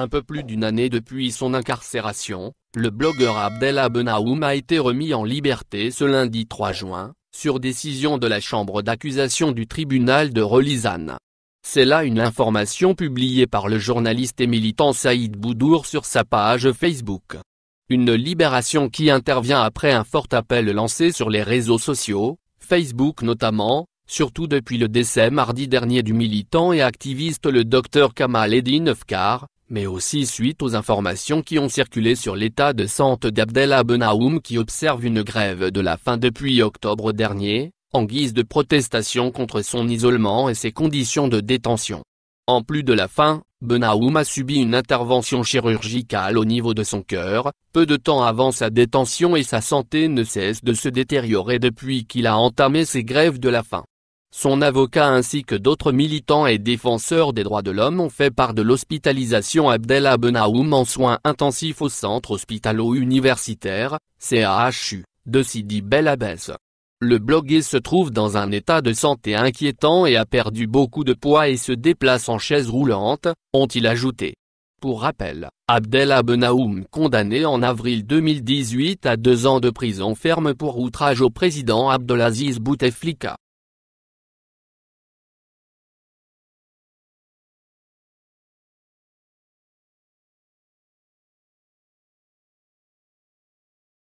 Un peu plus d'une année depuis son incarcération, le blogueur Abdel Abenaoum a été remis en liberté ce lundi 3 juin, sur décision de la chambre d'accusation du tribunal de Relizane. C'est là une information publiée par le journaliste et militant Saïd Boudour sur sa page Facebook. Une libération qui intervient après un fort appel lancé sur les réseaux sociaux, Facebook notamment, surtout depuis le décès mardi dernier du militant et activiste le docteur Kamal Eddin Ofkar, mais aussi suite aux informations qui ont circulé sur l'état de santé d'Abdallah Benaoum qui observe une grève de la faim depuis octobre dernier, en guise de protestation contre son isolement et ses conditions de détention. En plus de la faim, Benaoum a subi une intervention chirurgicale au niveau de son cœur, peu de temps avant sa détention et sa santé ne cesse de se détériorer depuis qu'il a entamé ses grèves de la faim. Son avocat ainsi que d'autres militants et défenseurs des droits de l'homme ont fait part de l'hospitalisation Abdel Abenaoum en soins intensifs au centre hospitalo-universitaire, CAHU, de Sidi Bel Abbès. Le blogué se trouve dans un état de santé inquiétant et a perdu beaucoup de poids et se déplace en chaise roulante, ont-ils ajouté. Pour rappel, Abdel Abenaoum condamné en avril 2018 à deux ans de prison ferme pour outrage au président Abdelaziz Bouteflika.